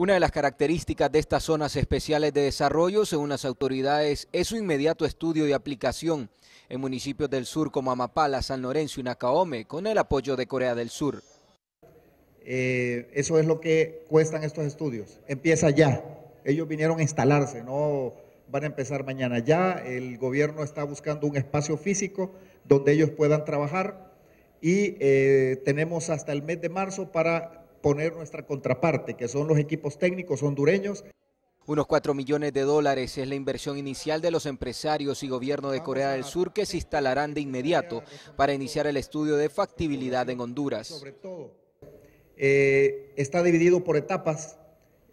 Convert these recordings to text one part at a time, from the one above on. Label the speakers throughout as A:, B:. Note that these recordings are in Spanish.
A: Una de las características de estas zonas especiales de desarrollo, según las autoridades, es su inmediato estudio y aplicación en municipios del sur como Amapala, San Lorenzo y Nacaome, con el apoyo de Corea del Sur. Eh,
B: eso es lo que cuestan estos estudios. Empieza ya. Ellos vinieron a instalarse, no van a empezar mañana ya. El gobierno está buscando un espacio físico donde ellos puedan trabajar y eh, tenemos hasta el mes de marzo para poner nuestra contraparte, que son los equipos técnicos hondureños. Unos 4 millones de dólares
A: es la inversión inicial de los empresarios y gobierno de Corea del Sur que se instalarán de inmediato para iniciar el estudio de factibilidad en Honduras.
B: Eh, está dividido por etapas.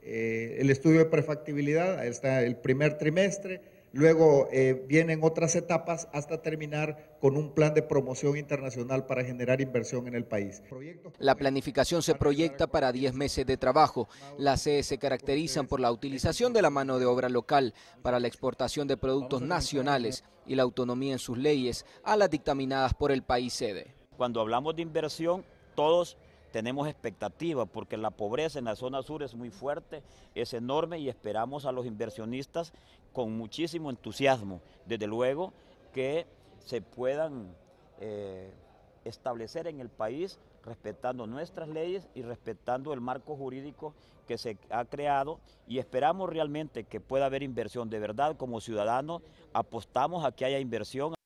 B: Eh, el estudio de prefactibilidad, está el primer trimestre, Luego eh, vienen otras etapas hasta terminar con un plan de promoción internacional para generar inversión en el país. La planificación se proyecta para 10
A: meses de trabajo. Las CE se caracterizan por la utilización de la mano de obra local para la exportación de productos nacionales y la autonomía en sus leyes a las dictaminadas por
C: el país sede. Cuando hablamos de inversión, todos tenemos expectativas porque la pobreza en la zona sur es muy fuerte, es enorme y esperamos a los inversionistas con muchísimo entusiasmo, desde luego, que se puedan eh, establecer en el país respetando nuestras leyes y respetando el marco jurídico que se ha creado y esperamos realmente que pueda haber inversión de verdad como ciudadanos, apostamos a que haya inversión.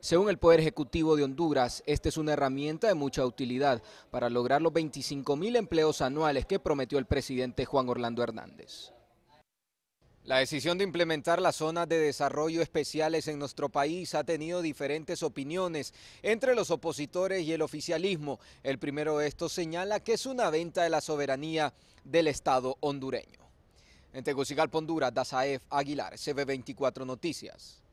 C: Según el Poder Ejecutivo
A: de Honduras, esta es una herramienta de mucha utilidad para lograr los 25 mil empleos anuales que prometió el presidente Juan Orlando Hernández. La decisión de implementar las zonas de desarrollo especiales en nuestro país ha tenido diferentes opiniones entre los opositores y el oficialismo. El primero de estos señala que es una venta de la soberanía del Estado hondureño. En Tegucigalpa, Honduras, Dazaef Aguilar, CB24 Noticias.